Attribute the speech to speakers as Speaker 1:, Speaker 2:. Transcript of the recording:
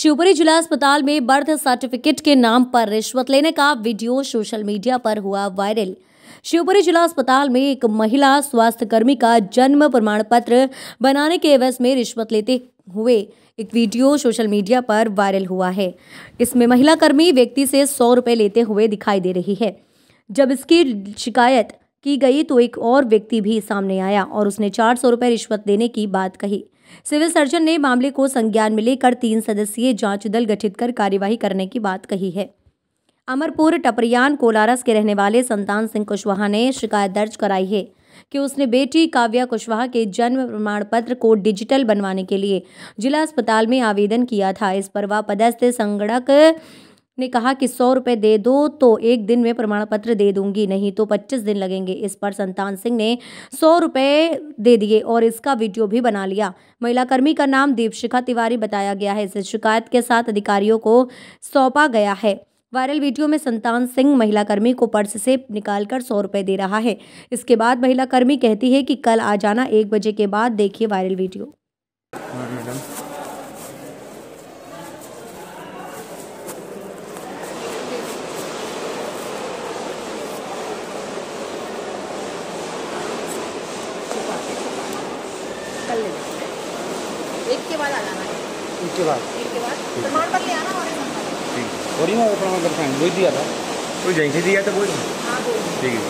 Speaker 1: शिवपुरी जिला अस्पताल में बर्थ सर्टिफिकेट के नाम पर रिश्वत लेने का वीडियो सोशल मीडिया पर हुआ वायरल शिवपुरी जिला अस्पताल में एक महिला स्वास्थ्यकर्मी का जन्म प्रमाण पत्र बनाने के एवज में रिश्वत लेते हुए एक वीडियो सोशल मीडिया पर वायरल हुआ है इसमें महिला कर्मी व्यक्ति से सौ रुपये लेते हुए दिखाई दे रही है जब इसकी शिकायत की गई तो एक और व्यक्ति भी सामने आया और उसने चार सौ रुपये रिश्वत देने की बात कही सिविल सर्जन ने मामले को संज्ञान में लेकर तीन सदस्यीय जांच दल गठित कर कार्यवाही करने की बात कही है अमरपुर टपरियान कोलारस के रहने वाले संतान सिंह कुशवाहा ने शिकायत दर्ज कराई है कि उसने बेटी काव्या कुशवाहा के जन्म प्रमाण पत्र को डिजिटल बनवाने के लिए जिला अस्पताल में आवेदन किया था इस पर वह पदस्थ संगणक ने कहा कि सौ रुपये दे दो तो एक दिन में प्रमाण पत्र दे दूंगी नहीं तो पच्चीस दिन लगेंगे इस पर संतान सिंह ने सौ रुपये दे दिए और इसका वीडियो भी बना लिया महिला कर्मी का नाम दीपशिखा तिवारी बताया गया है इस शिकायत के साथ अधिकारियों को सौंपा गया है वायरल वीडियो में संतान सिंह महिला कर्मी को पर्स से निकालकर सौ रुपये दे रहा है इसके बाद महिला कर्मी कहती है कि कल आ जाना एक बजे के बाद देखिए वायरल वीडियो
Speaker 2: हाँ।
Speaker 3: ले लेना एक के बाद आ जाना एक के बाद एक के बाद प्रमाण पत्र ले आना और
Speaker 2: ठीक और ये प्रमाण पत्र वही दिया था तो जैसे दिया था बोल हाँ, ठीक है